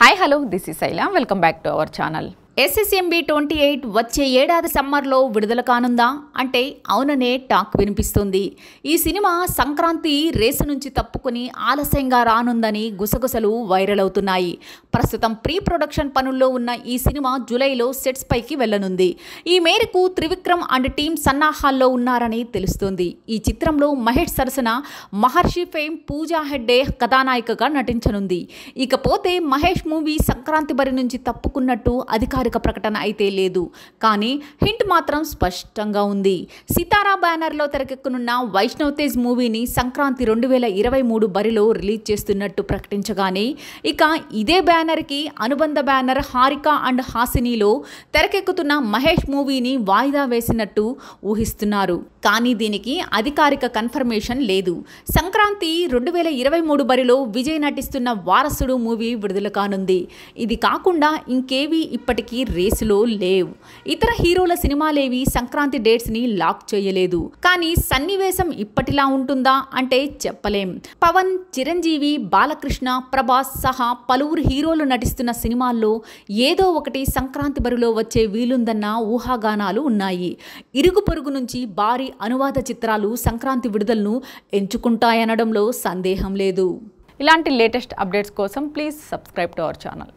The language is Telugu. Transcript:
హాయ్ హలో దిస్ ఇస్ ఐలా welcome back to our channel SSMB twenty eight వచ్చే ఏడాది సమ్మర్లో విడుదల కానుందా అంటే అవుననే టాక్ వినిపిస్తుంది ఈ సినిమా సంక్రాంతి రేసు నుంచి తప్పుకుని ఆలస్యంగా రానుందని గుసగుసలు వైరల్ అవుతున్నాయి ప్రస్తుతం ప్రీ ప్రొడక్షన్ పనుల్లో ఉన్న ఈ సినిమా జూలైలో సెట్స్ పైకి వెళ్లనుంది ఈ మేరకు త్రివిక్రమ్ అండ్ టీం సన్నాహాల్లో ఉన్నారని తెలుస్తుంది ఈ చిత్రంలో మహేష్ సరసన మహర్షి ఫేమ్ పూజా హెడ్డే కథానాయికగా నటించనుంది ఇకపోతే మహేష్ మూవీ సంక్రాంతి బరి నుంచి తప్పుకున్నట్టు అధికారులు అధికారిక ప్రకటన అయితే లేదు కానీ హింట్ మాత్రం స్పష్టంగా ఉంది సితారా బ్యానర్లో తెరకెక్కనున్న వైష్ణవ్ తేజ్ మూవీని సంక్రాంతి రెండు వేల ఇరవై మూడు బరిలో రిలీజ్ చేస్తున్నట్టు ప్రకటించగానే ఇక ఇదే బ్యానర్కి అనుబంధ బ్యానర్ హారిక అండ్ హాసినిలో తెరకెక్కుతున్న మహేష్ మూవీని వాయిదా వేసినట్టు ఊహిస్తున్నారు కానీ దీనికి అధికారిక కన్ఫర్మేషన్ లేదు సంక్రాంతి రెండు వేల ఇరవై మూడు బరిలో విజయ్ నటిస్తున్న వారసుడు మూవీ విడుదల కానుంది ఇది కాకుండా ఇంకేవి ఇప్పటికీ రేసులో లేవు ఇతర హీరోల సినిమాలేవి సంక్రాంతి డేట్స్ని లాక్ చేయలేదు కానీ సన్నివేశం ఇప్పటిలా ఉంటుందా అంటే చెప్పలేం పవన్ చిరంజీవి బాలకృష్ణ ప్రభాస్ సహా పలువురు హీరోలు నటిస్తున్న సినిమాల్లో ఏదో ఒకటి సంక్రాంతి బరిలో వచ్చే వీలుందన్న ఊహాగానాలు ఉన్నాయి ఇరుగు పొరుగు నుంచి భారీ వారి అనువాద చిత్రాలు సంక్రాంతి విడుదలను ఎంచుకుంటాయనడంలో సందేహం లేదు ఇలాంటి లేటెస్ట్ అప్డేట్స్ కోసం please subscribe to our channel